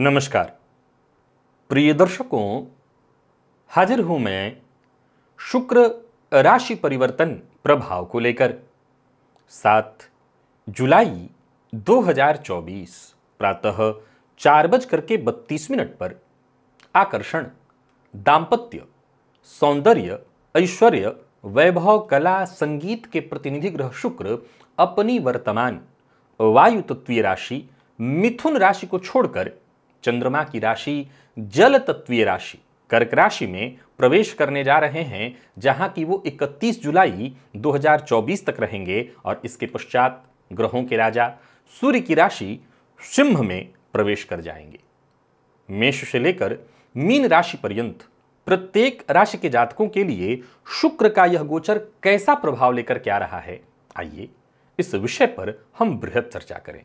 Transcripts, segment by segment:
नमस्कार प्रिय दर्शकों हाजिर हूं मैं शुक्र राशि परिवर्तन प्रभाव को लेकर सात जुलाई 2024 प्रातः चार बज करके बत्तीस मिनट पर आकर्षण दाम्पत्य सौंदर्य ऐश्वर्य वैभव कला संगीत के प्रतिनिधि ग्रह शुक्र अपनी वर्तमान वायु तत्वीय राशि मिथुन राशि को छोड़कर चंद्रमा की राशि जल तत्वीय राशि कर्क राशि में प्रवेश करने जा रहे हैं जहां की वो 31 जुलाई 2024 तक रहेंगे और इसके पश्चात ग्रहों के राजा सूर्य की राशि सिंह में प्रवेश कर जाएंगे मेष से लेकर मीन राशि पर्यंत प्रत्येक राशि के जातकों के लिए शुक्र का यह गोचर कैसा प्रभाव लेकर के आ रहा है आइए इस विषय पर हम बृहद चर्चा करें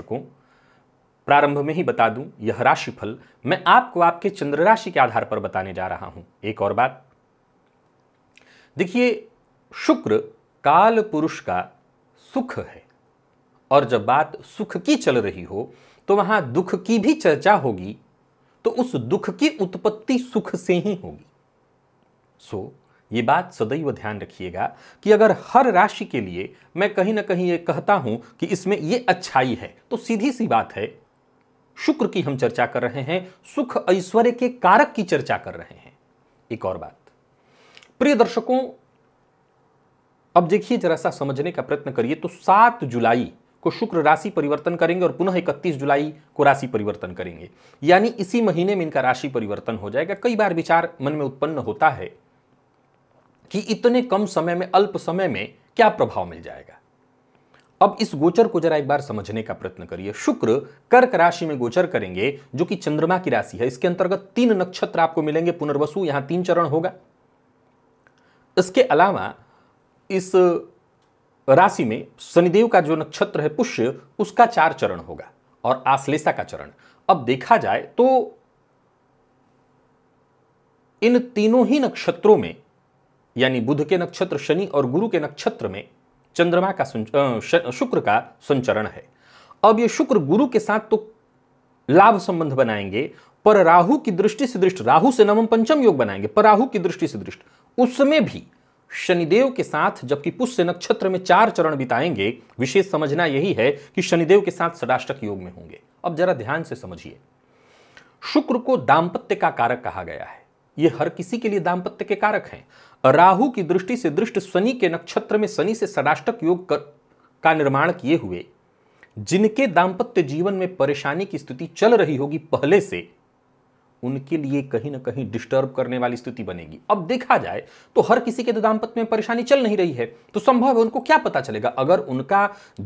दर्शकों प्रारंभ में ही बता दूं यह राशिफल मैं आपको आपके चंद्र राशि के आधार पर बताने जा रहा हूं एक और बात देखिए शुक्र काल पुरुष का सुख है और जब बात सुख की चल रही हो तो वहां दुख की भी चर्चा होगी तो उस दुख की उत्पत्ति सुख से ही होगी सो ये बात सदैव ध्यान रखिएगा कि अगर हर राशि के लिए मैं कहीं ना कहीं ये कहता हूं कि इसमें ये अच्छाई है तो सीधी सी बात है शुक्र की हम चर्चा कर रहे हैं सुख ऐश्वर्य के कारक की चर्चा कर रहे हैं एक और बात प्रिय दर्शकों अब देखिए जरा सा समझने का प्रयत्न करिए तो सात जुलाई को शुक्र राशि परिवर्तन करेंगे और पुनः इकतीस जुलाई को राशि परिवर्तन करेंगे यानी इसी महीने में इनका राशि परिवर्तन हो जाएगा कई बार विचार मन में उत्पन्न होता है कि इतने कम समय में अल्प समय में क्या प्रभाव मिल जाएगा अब इस गोचर को जरा एक बार समझने का प्रयत्न करिए शुक्र कर्क राशि में गोचर करेंगे जो कि चंद्रमा की राशि है इसके अंतर्गत तीन नक्षत्र आपको मिलेंगे पुनर्वसु यहां तीन चरण होगा इसके अलावा इस राशि में शनिदेव का जो नक्षत्र है पुष्य उसका चार चरण होगा और आश्लेषा का चरण अब देखा जाए तो इन तीनों ही नक्षत्रों में यानी बुध के नक्षत्र शनि और गुरु के नक्षत्र में चंद्रमा का शुक्र का संचरण है अब ये शुक्र गुरु के साथ तो लाभ संबंध बनाएंगे पर राहु की दृष्टि से दृष्ट राहु से नवम पंचम योग बनाएंगे पर राहु की दृष्टि से दृष्ट उसमें भी शनिदेव के साथ जबकि पुष्य नक्षत्र में चार चरण बिताएंगे विशेष समझना यही है कि शनिदेव के साथ सदाष्टक योग में होंगे अब जरा ध्यान से समझिए शुक्र को दाम्पत्य का कारक कहा गया है ये हर किसी के लिए दाम्पत्य के कारक हैं राहु की दृष्टि से दृष्ट शनि के नक्षत्र में शनि से षडाष्टक योग कर, का निर्माण किए हुए जिनके दाम्पत्य जीवन में परेशानी की स्थिति चल रही होगी पहले से उनके लिए कहीं ना कहीं डिस्टर्ब करने वाली स्थिति बनेगी अब देखा जाए तो हर किसी के तो दाम्पत्य में परेशानी चल नहीं रही है तो संभव है उनको क्या पता चलेगा अगर उनका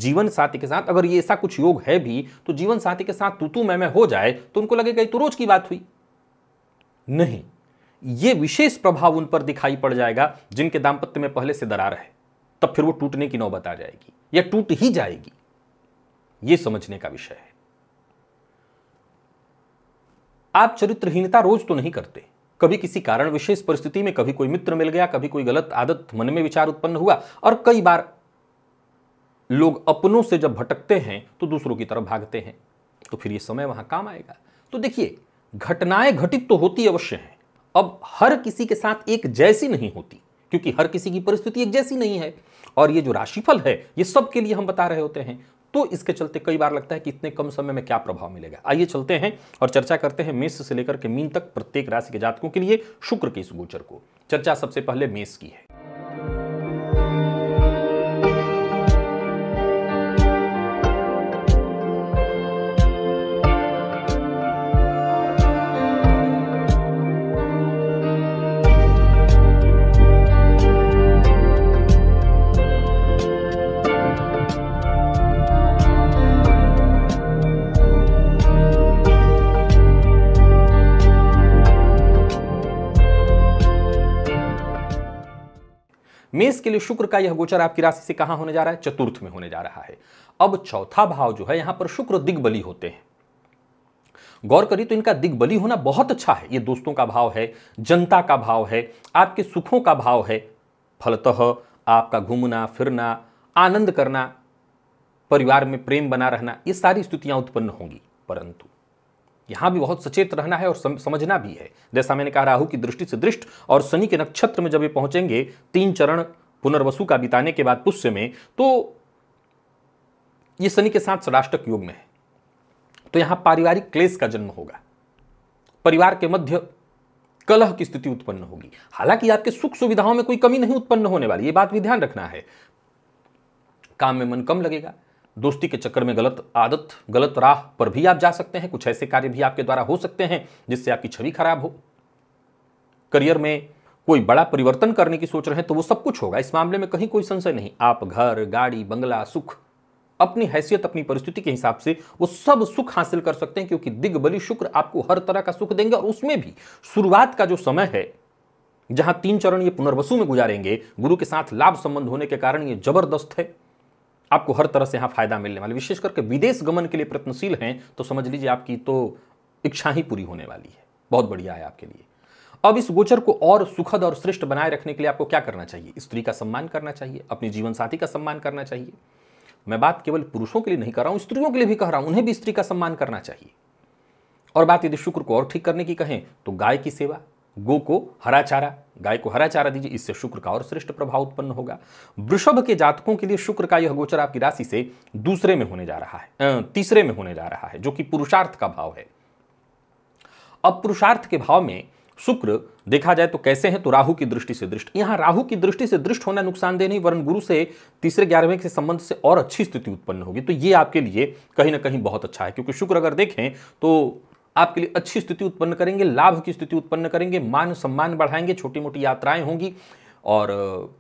जीवन साथी के साथ अगर ये ऐसा कुछ योग है भी तो जीवन साथी के साथ तू तू मैं मैं हो जाए तो उनको लगेगा तो रोज की बात हुई नहीं ये विशेष प्रभाव उन पर दिखाई पड़ जाएगा जिनके दाम्पत्य में पहले से दरार है तब फिर वो टूटने की नौबत आ जाएगी या टूट ही जाएगी ये समझने का विषय है आप चरित्रहीनता रोज तो नहीं करते कभी किसी कारण विशेष परिस्थिति में कभी कोई मित्र मिल गया कभी कोई गलत आदत मन में विचार उत्पन्न हुआ और कई बार लोग अपनों से जब भटकते हैं तो दूसरों की तरफ भागते हैं तो फिर यह समय वहां काम आएगा तो देखिए घटनाएं घटित तो होती अवश्य हैं अब हर किसी के साथ एक जैसी नहीं होती क्योंकि हर किसी की परिस्थिति एक जैसी नहीं है और ये जो राशिफल है ये सबके लिए हम बता रहे होते हैं तो इसके चलते कई बार लगता है कि इतने कम समय में क्या प्रभाव मिलेगा आइए चलते हैं और चर्चा करते हैं मेष से लेकर के मीन तक प्रत्येक राशि के जातकों के लिए शुक्र के इस गोचर को चर्चा सबसे पहले मेष की है के लिए शुक्र का यह गोचर आपकी राशि से कहाँ होने जा रहा है चतुर्थ में होने जा रहा है अब चौथा भाव जो है यहाँ पर शुक्र दिग्बली होते हैं गौर करिए तो इनका दिग्बली होना बहुत अच्छा है ये दोस्तों का भाव है जनता का भाव है आपके सुखों का भाव है फलतः आपका घूमना फिरना आनंद करना परिवार में प्रेम बना रहना ये सारी स्थितियाँ उत्पन्न होंगी परंतु यहाँ भी बहुत सचेत रहना है और समझना भी है जैसा मैंने कहा राहु की दृष्टि से दृष्ट और शनि के नक्षत्र में जब ये पहुंचेंगे तीन चरण पुनर्वसु का बिताने के बाद पुष्य में तो ये शनि के साथ षडाष्टक योग में है तो यहां पारिवारिक क्लेश का जन्म होगा परिवार के मध्य कलह की स्थिति उत्पन्न होगी हालांकि आपके सुख सुविधाओं में कोई कमी नहीं उत्पन्न होने वाली ये बात भी ध्यान रखना है काम में मन कम लगेगा दोस्ती के चक्कर में गलत आदत गलत राह पर भी आप जा सकते हैं कुछ ऐसे कार्य भी आपके द्वारा हो सकते हैं जिससे आपकी छवि खराब हो करियर में कोई बड़ा परिवर्तन करने की सोच रहे हैं तो वो सब कुछ होगा इस मामले में कहीं कोई संशय नहीं आप घर गाड़ी बंगला सुख अपनी हैसियत अपनी परिस्थिति के हिसाब से वो सब सुख हासिल कर सकते हैं क्योंकि दिग्बली शुक्र आपको हर तरह का सुख देंगे और उसमें भी शुरुआत का जो समय है जहां तीन चरण ये पुनर्वसु में गुजारेंगे गुरु के साथ लाभ संबंध होने के कारण ये जबरदस्त है आपको हर तरह से यहाँ फायदा मिलने वाला विशेष करके विदेश गमन के लिए प्रयत्नशील हैं तो समझ लीजिए आपकी तो इच्छा ही पूरी होने वाली है बहुत बढ़िया है आपके लिए अब इस गोचर को और सुखद और श्रेष्ठ बनाए रखने के लिए आपको क्या करना चाहिए स्त्री का सम्मान करना चाहिए अपने जीवन साथी का सम्मान करना चाहिए मैं बात केवल पुरुषों के लिए नहीं कर रहा हूं स्त्रियों के लिए भी कह रहा हूं उन्हें भी स्त्री का सम्मान करना चाहिए और बात यदि शुक्र को और ठीक करने की कहें तो गाय की सेवा गो को हरा चारा गाय को हरा चारा दीजिए इससे शुक्र का और श्रेष्ठ प्रभाव उत्पन्न होगा वृषभ के जातकों के लिए शुक्र का यह गोचर आपकी राशि से दूसरे में होने जा रहा है तीसरे में होने जा रहा है जो कि पुरुषार्थ का भाव है अब पुरुषार्थ के भाव में शुक्र देखा जाए तो कैसे हैं तो राहु की दृष्टि से दृष्ट यहाँ राहु की दृष्टि से दृष्ट होना नुकसानदेह नहीं वरन गुरु से तीसरे ग्यारहवें के संबंध से और अच्छी स्थिति उत्पन्न होगी तो ये आपके लिए कहीं ना कहीं बहुत अच्छा है क्योंकि शुक्र अगर देखें तो आपके लिए अच्छी स्थिति उत्पन्न करेंगे लाभ की स्थिति उत्पन्न करेंगे मान सम्मान बढ़ाएंगे छोटी मोटी यात्राएं होंगी और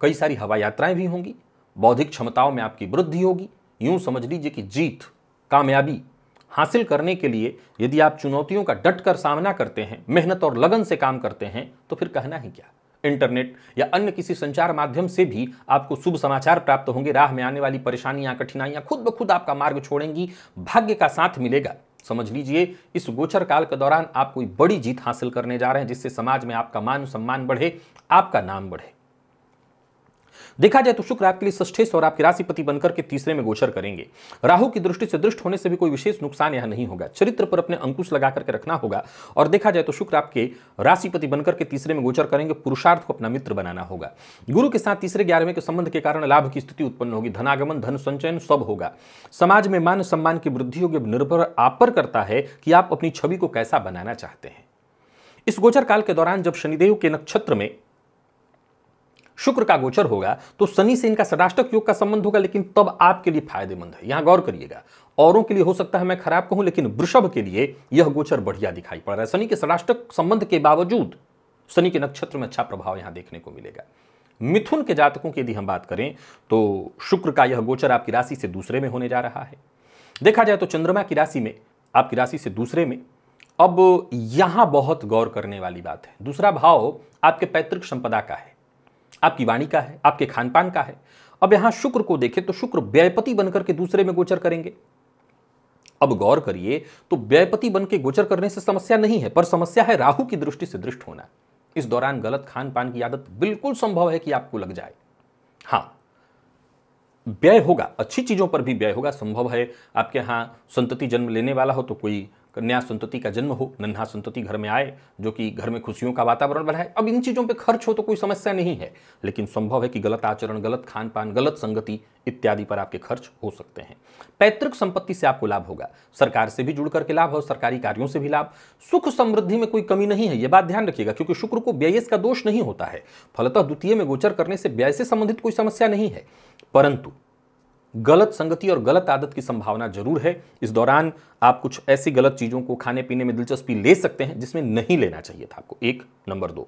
कई सारी हवा यात्राएं भी होंगी बौद्धिक क्षमताओं में आपकी वृद्धि होगी यूं समझ लीजिए कि जीत कामयाबी हासिल करने के लिए यदि आप चुनौतियों का डट कर सामना करते हैं मेहनत और लगन से काम करते हैं तो फिर कहना ही क्या इंटरनेट या अन्य किसी संचार माध्यम से भी आपको शुभ समाचार प्राप्त होंगे राह में आने वाली परेशानियां कठिनाइयां खुद ब खुद आपका मार्ग छोड़ेंगी भाग्य का साथ मिलेगा समझ लीजिए इस गोचर काल के दौरान आप कोई बड़ी जीत हासिल करने जा रहे हैं जिससे समाज में आपका मान सम्मान बढ़े आपका नाम बढ़े देखा जाए तो शुक्र आपके लिए ष्ठेश और आपके राशिपति बनकर के तीसरे में गोचर करेंगे राहु की दृष्टि से दृष्ट होने से भी कोई विशेष नुकसान यहां नहीं होगा चरित्र पर अपने अंकुश लगा करके रखना होगा और देखा जाए तो शुक्र आपके राशिपति बनकर के तीसरे में गोचर करेंगे पुरुषार्थ को अपना मित्र बनाना होगा गुरु के साथ तीसरे ग्यारहवें के संबंध के कारण लाभ की स्थिति उत्पन्न होगी धनागमन धन संचयन सब होगा समाज में मान सम्मान की वृद्धि होगी निर्भर आप पर करता है कि आप अपनी छवि को कैसा बनाना चाहते हैं इस गोचर काल के दौरान जब शनिदेव के नक्षत्र में शुक्र का गोचर होगा तो शनि से इनका षडाष्टक योग का संबंध होगा लेकिन तब आपके लिए फायदेमंद है यहां गौर करिएगा औरों के लिए हो सकता है मैं खराब कहूं लेकिन वृषभ के लिए यह गोचर बढ़िया दिखाई पड़ रहा है शनि के षडाष्टक संबंध के बावजूद शनि के नक्षत्र में अच्छा प्रभाव यहां देखने को मिलेगा मिथुन के जातकों की यदि हम बात करें तो शुक्र का यह गोचर आपकी राशि से दूसरे में होने जा रहा है देखा जाए तो चंद्रमा की राशि में आपकी राशि से दूसरे में अब यहां बहुत गौर करने वाली बात है दूसरा भाव आपके पैतृक संपदा का है आपकी वाणी का है आपके खान पान का है अब यहां शुक्र को देखें तो शुक्र व्यपति बनकर के दूसरे में गोचर करेंगे अब गौर करिए तो व्यपति बन के गोचर करने से समस्या नहीं है पर समस्या है राहु की दृष्टि से दृष्ट होना इस दौरान गलत खान पान की आदत बिल्कुल संभव है कि आपको लग जाए हां व्यय होगा अच्छी चीज़ों पर भी व्यय होगा संभव है आपके यहां संतति जन्म लेने वाला हो तो कोई कन्या संतति का जन्म हो नन्हा संतति घर में आए जो कि घर में खुशियों का वातावरण बनाए अब इन चीज़ों पे खर्च हो तो कोई समस्या नहीं है लेकिन संभव है कि गलत आचरण गलत खान पान गलत संगति इत्यादि पर आपके खर्च हो सकते हैं पैतृक संपत्ति से आपको लाभ होगा सरकार से भी जुड़ करके लाभ और सरकारी कार्यों से भी लाभ सुख समृद्धि में कोई कमी नहीं है यह बात ध्यान रखिएगा क्योंकि शुक्र को व्ययस का दोष नहीं होता है फलतः द्वितीय में गोचर करने से व्यय से संबंधित कोई समस्या नहीं है परंतु गलत संगति और गलत आदत की संभावना जरूर है इस दौरान आप कुछ ऐसी गलत चीज़ों को खाने पीने में दिलचस्पी ले सकते हैं जिसमें नहीं लेना चाहिए था आपको एक नंबर दो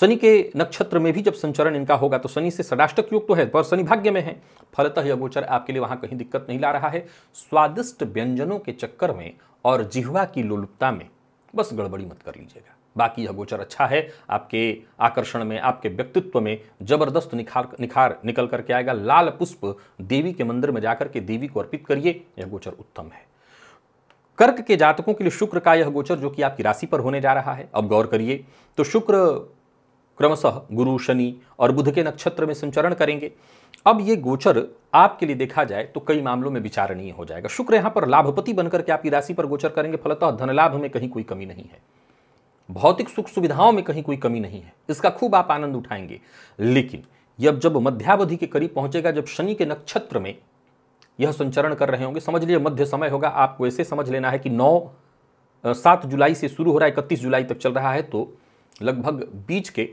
शनि के नक्षत्र में भी जब संचरण इनका होगा तो शनि से सदाष्टक योग तो है पर शनि भाग्य में है फलतः यह गोचर आपके लिए वहां कहीं दिक्कत नहीं ला रहा है स्वादिष्ट व्यंजनों के चक्कर में और जिहवा की लोलुपता में बस गड़बड़ी मत कर लीजिएगा बाकी यह गोचर अच्छा है आपके आकर्षण में आपके व्यक्तित्व में जबरदस्त निखार निखार निकल करके आएगा लाल पुष्प देवी के मंदिर में जाकर के देवी को अर्पित करिए यह गोचर उत्तम है कर्क के जातकों के लिए शुक्र का यह गोचर जो कि आपकी राशि पर होने जा रहा है अब गौर करिए तो शुक्र क्रमशः गुरु शनि और बुध के नक्षत्र में संचरण करेंगे अब ये गोचर आपके लिए देखा जाए तो कई मामलों में विचारणीय हो जाएगा शुक्र यहाँ पर लाभपति बनकर के आपकी राशि पर गोचर करेंगे फलतः धनलाभ में कहीं कोई कमी नहीं है भौतिक सुख सुविधाओं में कहीं कोई कमी नहीं है इसका खूब आप आनंद उठाएंगे लेकिन यह जब मध्यावधि के करीब पहुंचेगा जब शनि के नक्षत्र में यह संचरण कर रहे होंगे समझ लीजिए मध्य समय होगा आपको ऐसे समझ लेना है कि नौ सात जुलाई से शुरू हो रहा है इकतीस जुलाई तक चल रहा है तो लगभग बीच के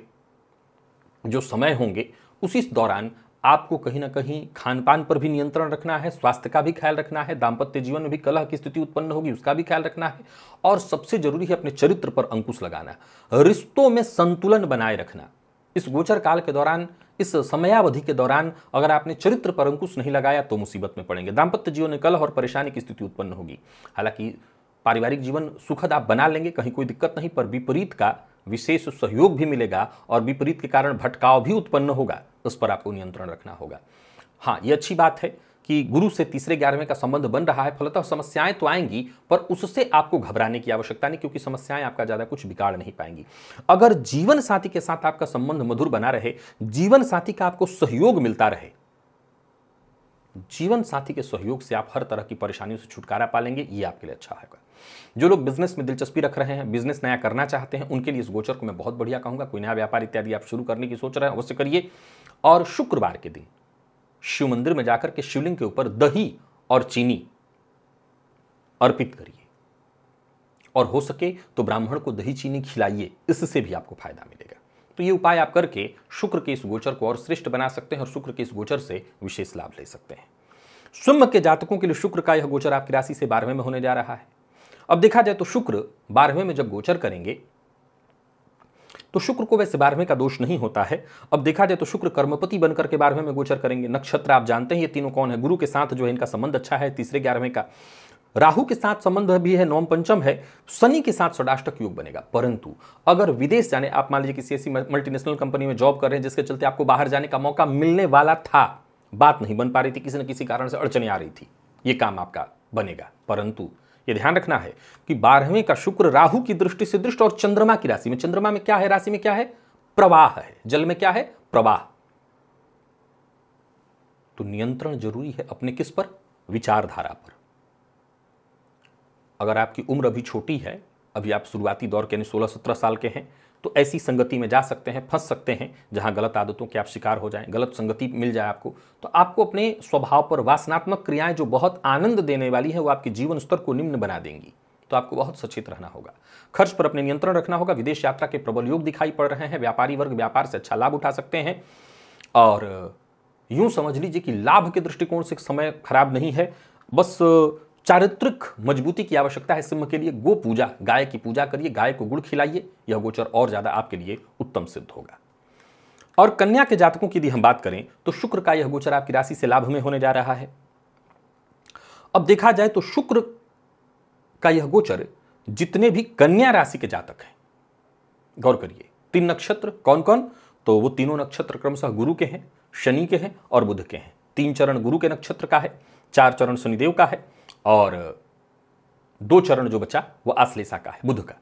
जो समय होंगे उसी दौरान आपको कहीं ना कहीं खान पान पर भी नियंत्रण रखना है स्वास्थ्य का भी ख्याल रखना है दाम्पत्य जीवन में भी कलह की स्थिति उत्पन्न होगी उसका भी ख्याल रखना है और सबसे जरूरी है अपने चरित्र पर अंकुश लगाना रिश्तों में संतुलन बनाए रखना इस गोचर काल के दौरान इस समयावधि के दौरान अगर आपने चरित्र पर अंकुश नहीं लगाया तो मुसीबत में पड़ेंगे दाम्पत्य जीवन में कलह और परेशानी की स्थिति उत्पन्न होगी हालांकि पारिवारिक जीवन सुखद आप बना लेंगे कहीं कोई दिक्कत नहीं पर विपरीत का विशेष सहयोग भी मिलेगा और विपरीत के कारण भटकाव भी उत्पन्न होगा उस पर आपको नियंत्रण रखना होगा हाँ ये अच्छी बात है कि गुरु से तीसरे ग्यारहवें का संबंध बन रहा है फलतः समस्याएं तो आएंगी पर उससे आपको घबराने की आवश्यकता नहीं क्योंकि समस्याएं आपका ज़्यादा कुछ बिगाड़ नहीं पाएंगी अगर जीवन साथी के साथ आपका संबंध मधुर बना रहे जीवन साथी का आपको सहयोग मिलता रहे जीवन साथी के सहयोग से आप हर तरह की परेशानियों से छुटकारा पा लेंगे ये आपके लिए अच्छा होगा जो लोग बिजनेस में दिलचस्पी रख रहे हैं बिजनेस नया करना चाहते हैं उनके लिए इस गोचर को मैं बहुत बढ़िया कहूंगा कोई नया व्यापार इत्यादि आप शुरू करने की सोच रहे हैं अवश्य करिए और शुक्रवार के दिन शिव मंदिर में जाकर के शिवलिंग के ऊपर दही और चीनी अर्पित करिए और हो सके तो ब्राह्मण को दही चीनी खिलाइए इससे भी आपको फायदा मिलेगा तो ये उपाय आप करके शुक्र के इस गोचर को और श्रेष्ठ बना सकते हैं और शुक्र के इस गोचर से विशेष लाभ ले सकते हैं सुम्भ के जातकों के लिए शुक्र का यह गोचर आपकी राशि से बारहवें में होने जा रहा है अब देखा जाए तो शुक्र बारहवें में जब गोचर करेंगे तो शुक्र को वैसे बारहवें का दोष नहीं होता है अब देखा जाए तो शुक्र कर्मपति बनकर के बारहवें में गोचर करेंगे नक्षत्र आप जानते हैं ये तीनों कौन है गुरु के साथ जो है इनका संबंध अच्छा है तीसरे ग्यारहवें का राहु के साथ संबंध भी है नवम पंचम है शनि के साथ षडाष्टक योग बनेगा परंतु अगर विदेश जाने आप मान लीजिए किसी ऐसी मल्टीनेशनल कंपनी में जॉब कर रहे हैं जिसके चलते आपको बाहर जाने का मौका मिलने वाला था बात नहीं बन पा रही थी किसी न किसी कारण से अड़चने आ रही थी ये काम आपका बनेगा परंतु ये ध्यान रखना है कि बारहवें का शुक्र राहु की दृष्टि से दृष्ट और चंद्रमा की राशि में चंद्रमा में क्या है राशि में क्या है प्रवाह है जल में क्या है प्रवाह तो नियंत्रण जरूरी है अपने किस पर विचारधारा पर अगर आपकी उम्र अभी छोटी है अभी आप शुरुआती दौर के यानी सोलह सत्रह साल के हैं तो ऐसी संगति में जा सकते हैं फंस सकते हैं जहां गलत आदतों के आप शिकार हो जाएं गलत संगति मिल जाए आपको तो आपको अपने स्वभाव पर वासनात्मक क्रियाएं जो बहुत आनंद देने वाली है वो आपके जीवन स्तर को निम्न बना देंगी तो आपको बहुत सचेत रहना होगा खर्च पर अपने नियंत्रण रखना होगा विदेश यात्रा के प्रबल योग दिखाई पड़ रहे हैं व्यापारी वर्ग व्यापार से अच्छा लाभ उठा सकते हैं और यूं समझ लीजिए कि लाभ के दृष्टिकोण से समय खराब नहीं है बस चारित्रिक मजबूती की आवश्यकता है सिंह के लिए गो पूजा गाय की पूजा करिए गाय को गुड़ खिलाइए यह गोचर और ज्यादा आपके लिए उत्तम सिद्ध होगा और कन्या के जातकों की यदि हम बात करें तो शुक्र का यह गोचर आपकी राशि से लाभ में होने जा रहा है अब देखा जाए तो शुक्र का यह गोचर जितने भी कन्या राशि के जातक हैं गौर करिए तीन नक्षत्र कौन कौन तो वो तीनों नक्षत्र क्रमशः गुरु के हैं शनि के हैं और बुध के हैं तीन चरण गुरु के नक्षत्र का है चार चरण शनिदेव का है और दो चरण जो बचा वह आश्लेषा का है बुध का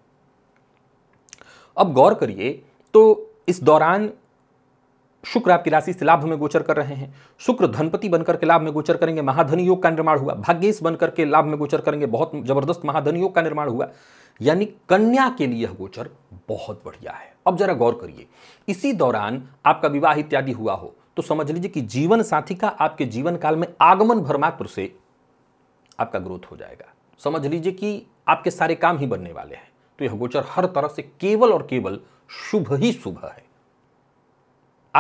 अब गौर करिए तो इस दौरान शुक्र आपकी राशि से लाभ में गोचर कर रहे हैं शुक्र धनपति बनकर के लाभ में गोचर करेंगे महाधन योग का निर्माण हुआ भाग्येश बनकर के लाभ में गोचर करेंगे बहुत जबरदस्त महाधन योग का निर्माण हुआ यानी कन्या के लिए यह गोचर बहुत बढ़िया है अब जरा गौर करिए इसी दौरान आपका विवाह इत्यादि हुआ हो तो समझ लीजिए कि जीवन साथी का आपके जीवन काल में आगमन भरमात्र से आपका ग्रोथ हो जाएगा समझ लीजिए कि आपके सारे काम ही बनने वाले हैं तो यह गोचर हर तरह से केवल और केवल शुभ ही शुभ है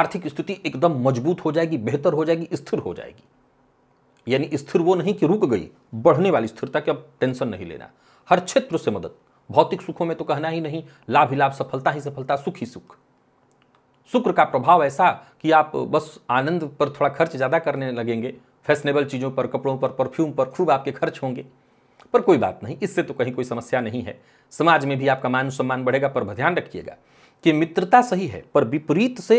आर्थिक स्थिति एकदम मजबूत हो जाएगी बेहतर हो जाएगी स्थिर हो जाएगी यानी स्थिर वो नहीं कि रुक गई बढ़ने वाली स्थिरता की अब टेंशन नहीं लेना हर क्षेत्र से मदद भौतिक सुखों में तो कहना ही नहीं लाभ ही लाभ सफलता ही सफलता सुख ही सुख शुक्र का प्रभाव ऐसा कि आप बस आनंद पर थोड़ा खर्च ज़्यादा करने लगेंगे फैशनेबल चीज़ों पर कपड़ों पर परफ्यूम पर खूब आपके खर्च होंगे पर कोई बात नहीं इससे तो कहीं कोई समस्या नहीं है समाज में भी आपका मान सम्मान बढ़ेगा पर ध्यान रखिएगा कि मित्रता सही है पर विपरीत से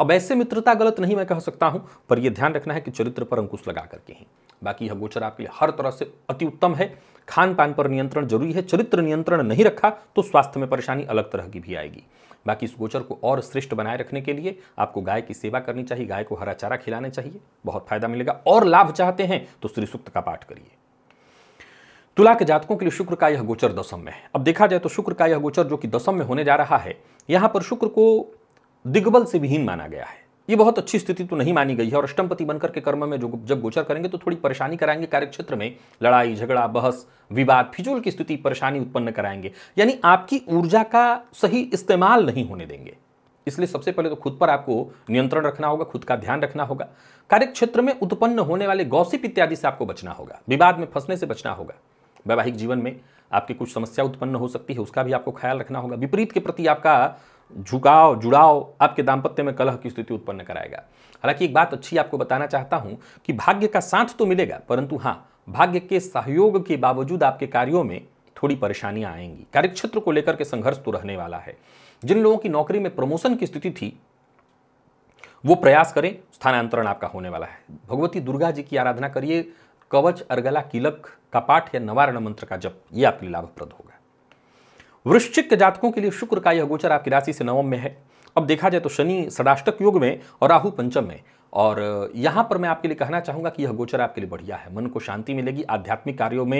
अब ऐसे मित्रता गलत नहीं मैं कह सकता हूं पर यह ध्यान रखना है कि चरित्र पर अंकुश लगा करके ही बाकी यह गोचर आपके लिए हर तरह से अति उत्तम है खान पान पर नियंत्रण जरूरी है चरित्र नियंत्रण नहीं रखा तो स्वास्थ्य में परेशानी अलग तरह की भी आएगी बाकी इस गोचर को और श्रेष्ठ बनाए रखने के लिए आपको गाय की सेवा करनी चाहिए गाय को हरा चारा खिलाना चाहिए बहुत फायदा मिलेगा और लाभ चाहते हैं तो श्री सूक्त का पाठ करिए तुला के जातकों के लिए शुक्र का यह गोचर दशम में है अब देखा जाए तो शुक्र का यह गोचर जो कि दशम में होने जा रहा है यहां पर शुक्र को दिग्बल से विहीन माना गया है ये बहुत अच्छी स्थिति तो नहीं मानी गई है और अष्टमपति बनकर के कर्म में जो जब गोचर करेंगे तो थोड़ी परेशानी कराएंगे कार्यक्षेत्र में लड़ाई झगड़ा बहस विवाद फिजूल की स्थिति परेशानी उत्पन्न कराएंगे यानी आपकी ऊर्जा का सही इस्तेमाल नहीं होने देंगे इसलिए सबसे पहले तो खुद पर आपको नियंत्रण रखना होगा खुद का ध्यान रखना होगा कार्यक्षेत्र में उत्पन्न होने वाले गौसिप इत्यादि से आपको बचना होगा विवाद में फंसने से बचना होगा वैवाहिक जीवन में आपकी कुछ समस्या उत्पन्न हो सकती है उसका भी आपको ख्याल रखना होगा विपरीत के प्रति आपका झुकाव जुड़ाव आपके दाम्पत्य में कलह की स्थिति उत्पन्न कराएगा हालांकि एक बात अच्छी आपको बताना चाहता हूं कि भाग्य का साथ तो मिलेगा परंतु हाँ भाग्य के सहयोग के बावजूद आपके कार्यों में थोड़ी परेशानियां आएंगी कार्यक्षेत्र को लेकर के संघर्ष तो रहने वाला है जिन लोगों की नौकरी में प्रमोशन की स्थिति थी वो प्रयास करें स्थानांतरण आपका होने वाला है भगवती दुर्गा जी की आराधना करिए कवच अर्गला किलक का पाठ या नवारण मंत्र का जप ये आपके लिए लाभप्रद होगा वृश्चिक के जातकों के लिए शुक्र का यह गोचर आपकी राशि से नवम में है अब देखा जाए तो शनि षडाष्टक योग में और राहु पंचम में और यहाँ पर मैं आपके लिए कहना चाहूँगा कि यह गोचर आपके लिए बढ़िया है मन को शांति मिलेगी आध्यात्मिक कार्यों में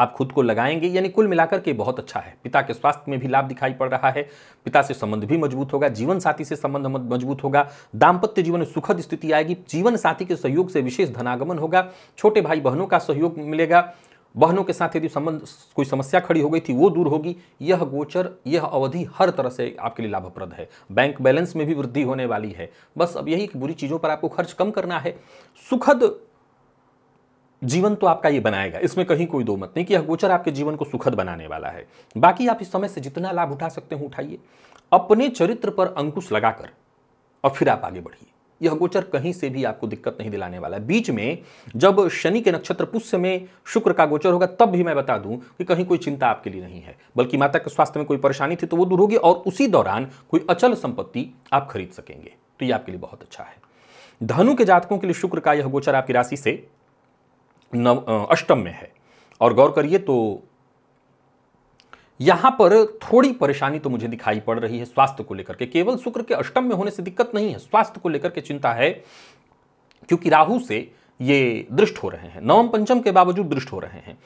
आप खुद को लगाएंगे यानी कुल मिलाकर के बहुत अच्छा है पिता के स्वास्थ्य में भी लाभ दिखाई पड़ रहा है पिता से संबंध भी मजबूत होगा जीवन साथी से संबंध मजबूत होगा दाम्पत्य जीवन में सुखद स्थिति आएगी जीवन साथी के सहयोग से विशेष धनागमन होगा छोटे भाई बहनों का सहयोग मिलेगा वाहनों के साथ यदि संबंध कोई समस्या खड़ी हो गई थी वो दूर होगी यह गोचर यह अवधि हर तरह से आपके लिए लाभप्रद है बैंक बैलेंस में भी वृद्धि होने वाली है बस अब यही कि बुरी चीज़ों पर आपको खर्च कम करना है सुखद जीवन तो आपका ये बनाएगा इसमें कहीं कोई दो मत नहीं कि यह गोचर आपके जीवन को सुखद बनाने वाला है बाकी आप इस समय से जितना लाभ उठा सकते हैं उठाइए अपने चरित्र पर अंकुश लगाकर और फिर आप आगे बढ़िए यह गोचर कहीं से भी आपको दिक्कत नहीं दिलाने वाला है बीच में जब शनि के नक्षत्र पुष्य में शुक्र का गोचर होगा तब भी मैं बता दूं कि कहीं कोई चिंता आपके लिए नहीं है बल्कि माता के स्वास्थ्य में कोई परेशानी थी तो वो दूर होगी और उसी दौरान कोई अचल संपत्ति आप खरीद सकेंगे तो ये आपके लिए बहुत अच्छा है धनु के जातकों के लिए शुक्र का यह गोचर आपकी राशि से नव अष्टम में है और गौर करिए तो यहां पर थोड़ी परेशानी तो मुझे दिखाई पड़ रही है स्वास्थ्य को लेकर के केवल शुक्र के अष्टम में होने से दिक्कत नहीं है स्वास्थ्य को लेकर के चिंता है क्योंकि राहु से ये दृष्ट हो रहे हैं नवम पंचम के बावजूद दृष्ट हो रहे हैं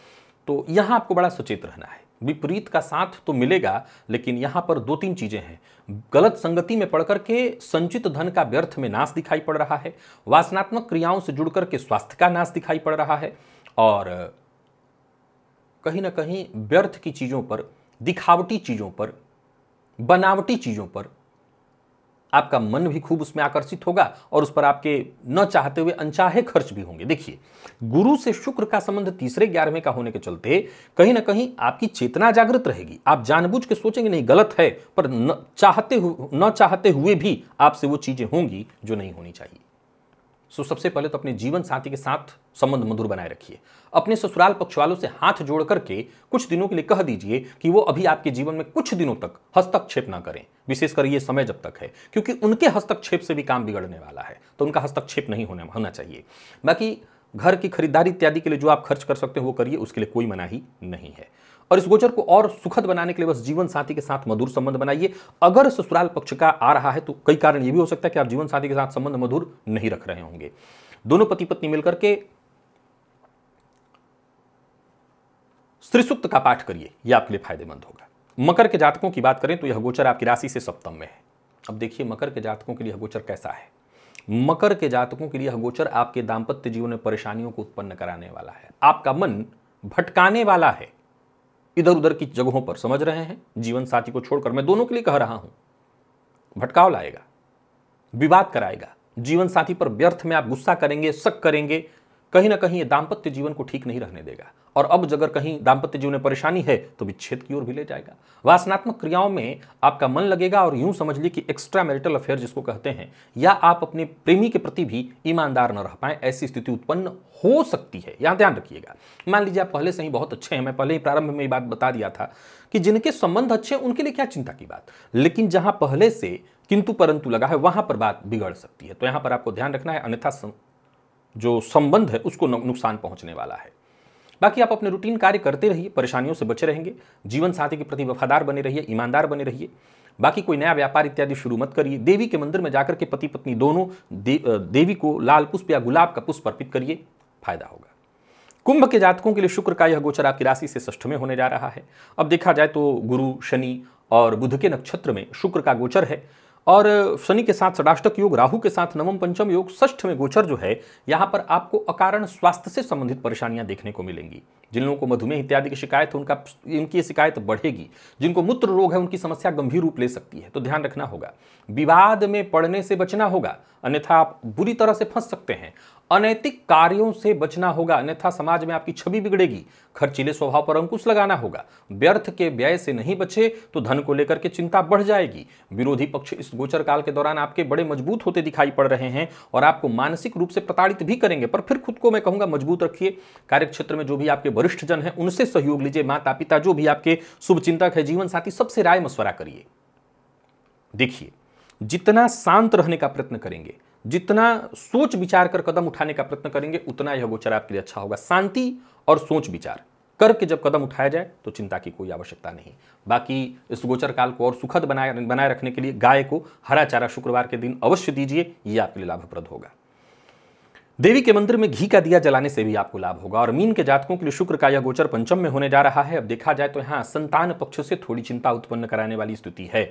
तो यहां आपको बड़ा सचेत रहना है विपरीत का साथ तो मिलेगा लेकिन यहां पर दो तीन चीज़ें हैं गलत संगति में पड़ करके संचित धन का व्यर्थ में नाश दिखाई पड़ रहा है वासनात्मक क्रियाओं से जुड़ करके स्वास्थ्य का नाश दिखाई पड़ रहा है और कहीं ना कहीं व्यर्थ की चीज़ों पर दिखावटी चीज़ों पर बनावटी चीज़ों पर आपका मन भी खूब उसमें आकर्षित होगा और उस पर आपके न चाहते हुए अनचाहे खर्च भी होंगे देखिए गुरु से शुक्र का संबंध तीसरे ग्यारहवें का होने के चलते कहीं ना कहीं आपकी चेतना जागृत रहेगी आप जानबूझ के सोचेंगे नहीं गलत है पर न चाहते न चाहते हुए भी आपसे वो चीज़ें होंगी जो नहीं होनी चाहिए सो सबसे पहले तो अपने जीवन साथी के साथ संबंध मधुर बनाए रखिए अपने ससुराल पक्ष वालों से हाथ जोड़ करके कुछ दिनों के लिए कह दीजिए कि वो अभी आपके जीवन में कुछ दिनों तक हस्तक्षेप ना करें विशेषकर ये समय जब तक है क्योंकि उनके हस्तक्षेप से भी काम बिगड़ने वाला है तो उनका हस्तक्षेप नहीं होने होना चाहिए बाकी घर की खरीदारी इत्यादि के लिए जो आप खर्च कर सकते हो वो करिए उसके लिए कोई मनाही नहीं है और इस गोचर को और सुखद बनाने के लिए बस जीवन साथी के साथ मधुर संबंध बनाइए अगर ससुराल पक्ष का आ रहा है तो कई कारण ये भी हो सकता है कि आप जीवन साथी के साथ संबंध मधुर नहीं रख रहे होंगे दोनों पति पत्नी मिलकर के श्रीसुक्त का पाठ करिए यह आपके लिए फायदेमंद होगा मकर के जातकों की बात करें तो यह गोचर आपकी राशि से सप्तम में है अब देखिए मकर के जातकों के लिए यह गोचर कैसा है मकर के जातकों के लिए यह गोचर आपके दाम्पत्य जीवन में परेशानियों को उत्पन्न कराने वाला है आपका मन भटकाने वाला है इधर उधर की जगहों पर समझ रहे हैं जीवन साथी को छोड़कर मैं दोनों के लिए कह रहा हूं भटकाव लाएगा विवाद कराएगा जीवन साथी पर व्यर्थ में आप गुस्सा करेंगे शक करेंगे कहीं ना कहीं ये दाम्पत्य जीवन को ठीक नहीं रहने देगा और अब अगर कहीं दाम्पत्य जीवन में परेशानी है तो विच्छेद की ओर भी ले जाएगा वासनात्मक क्रियाओं में आपका मन लगेगा और यूं समझ लिए कि एक्स्ट्रा मैरिटल अफेयर जिसको कहते हैं या आप अपने प्रेमी के प्रति भी ईमानदार न रह पाए ऐसी स्थिति उत्पन्न हो सकती है यहां ध्यान रखिएगा मान लीजिए आप पहले से ही बहुत अच्छे हैं मैं पहले ही प्रारंभ में ये बात बता दिया था कि जिनके संबंध अच्छे हैं उनके लिए क्या चिंता की बात लेकिन जहां पहले से किंतु परंतु लगा है वहां पर बात बिगड़ सकती है तो यहां पर आपको ध्यान रखना है अन्यथा जो संबंध है उसको नुकसान पहुंचने वाला है बाकी आप अपने रूटीन कार्य करते रहिए परेशानियों से बचे रहेंगे जीवन साथी के प्रति वफादार बने रहिए ईमानदार बने रहिए बाकी कोई नया व्यापार इत्यादि शुरू मत करिए देवी के मंदिर में जाकर के पति पत्नी दोनों दे, देवी को लाल पुष्प या गुलाब का पुष्प अर्पित करिए फायदा होगा कुंभ के जातकों के लिए शुक्र का यह गोचर आपकी राशि से ष्ठ में होने जा रहा है अब देखा जाए तो गुरु शनि और बुध के नक्षत्र में शुक्र का गोचर है और शनि के साथ षडाष्टक योग राहु के साथ नवम पंचम योग ष्ठ में गोचर जो है यहाँ पर आपको अकारण स्वास्थ्य से संबंधित परेशानियां देखने को मिलेंगी जिन लोगों को मधुमेह इत्यादि की शिकायत है उनका इनकी शिकायत बढ़ेगी जिनको मूत्र रोग है उनकी समस्या गंभीर रूप ले सकती है तो ध्यान रखना होगा विवाद में पड़ने से बचना होगा अन्यथा आप बुरी तरह से फंस सकते हैं अनैतिक कार्यों से बचना होगा अन्यथा समाज में आपकी छवि बिगड़ेगी खर्चीले स्वभाव पर अंकुश लगाना होगा व्यर्थ के व्यय से नहीं बचे तो धन को लेकर के चिंता बढ़ जाएगी विरोधी पक्ष इस गोचर काल के दौरान आपके बड़े मजबूत होते दिखाई पड़ रहे हैं और आपको मानसिक रूप से प्रताड़ित भी करेंगे पर फिर खुद को मैं कहूंगा मजबूत रखिए कार्यक्षेत्र में जो भी आपके वरिष्ठ जन है उनसे सहयोग लीजिए माता पिता जो भी आपके शुभ चिंतक है जीवन साथी सबसे राय मशवरा करिए देखिए जितना शांत रहने का प्रयत्न करेंगे जितना सोच विचार कर कदम उठाने का प्रयत्न करेंगे उतना यह गोचर आपके लिए अच्छा होगा शांति और सोच विचार करके जब कदम उठाया जाए तो चिंता की कोई आवश्यकता नहीं बाकी इस गोचर काल को और सुखद बनाए बनाए रखने के लिए गाय को हरा चारा शुक्रवार के दिन अवश्य दीजिए यह आपके लिए लाभप्रद होगा देवी के मंदिर में घी का दिया जलाने से भी आपको लाभ होगा और मीन के जातकों के लिए शुक्र का यह गोचर पंचम में होने जा रहा है अब देखा जाए तो यहाँ संतान पक्ष से थोड़ी चिंता उत्पन्न कराने वाली स्थिति है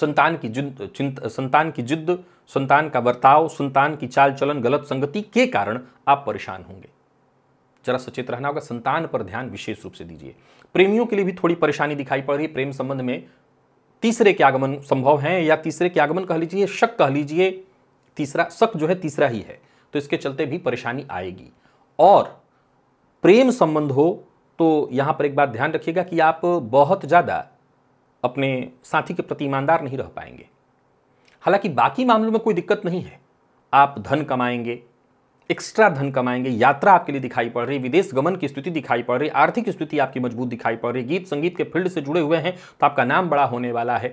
संतान की जिद संतान की जिद संतान का बर्ताव संतान की चाल चलन गलत संगति के कारण आप परेशान होंगे जरा सचेत रहना होगा संतान पर ध्यान विशेष रूप से दीजिए प्रेमियों के लिए भी थोड़ी परेशानी दिखाई पड़ रही है प्रेम संबंध में तीसरे के आगमन संभव है या तीसरे के आगमन कह लीजिए शक कह लीजिए तीसरा शक जो है तीसरा ही है तो इसके चलते भी परेशानी आएगी और प्रेम संबंध हो तो यहाँ पर एक बात ध्यान रखिएगा कि आप बहुत ज़्यादा अपने साथी के प्रति ईमानदार नहीं रह पाएंगे हालांकि बाकी मामलों में कोई दिक्कत नहीं है आप धन कमाएंगे एक्स्ट्रा धन कमाएंगे यात्रा आपके लिए दिखाई पड़ रही विदेश गमन की स्थिति दिखाई पड़ रही आर्थिक स्थिति आपकी मजबूत दिखाई पड़ रही गीत संगीत के फील्ड से जुड़े हुए हैं तो आपका नाम बड़ा होने वाला है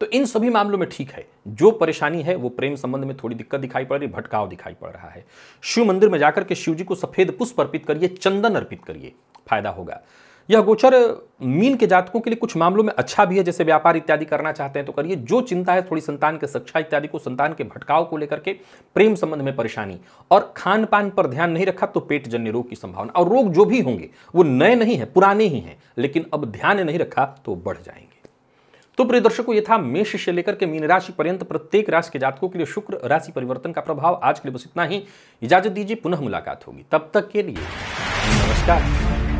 तो इन सभी मामलों में ठीक है जो परेशानी है वो प्रेम संबंध में थोड़ी दिक्कत दिखाई पड़ रही भटकाव दिखाई पड़ रहा है शिव मंदिर में जाकर के शिव जी को सफेद पुष्प अर्पित करिए चंदन अर्पित करिए फायदा होगा यह गोचर मीन के जातकों के लिए कुछ मामलों में अच्छा भी है जैसे व्यापार इत्यादि करना चाहते हैं तो करिए जो चिंता है थोड़ी संतान के शिक्षा इत्यादि को संतान के भटकाव को लेकर के प्रेम संबंध में परेशानी और खान पान पर ध्यान नहीं रखा तो पेट जन्य रोग की संभावना और रोग जो भी होंगे वो नए नहीं है पुराने ही हैं लेकिन अब ध्यान नहीं रखा तो बढ़ जाएंगे तो प्रिय दर्शकों ये था मेष से लेकर के मीन राशि पर्यंत प्रत्येक राशि के जातकों के लिए शुक्र राशि परिवर्तन का प्रभाव आज के लिए बस इतना ही इजाजत दीजिए पुनः मुलाकात होगी तब तक के लिए नमस्कार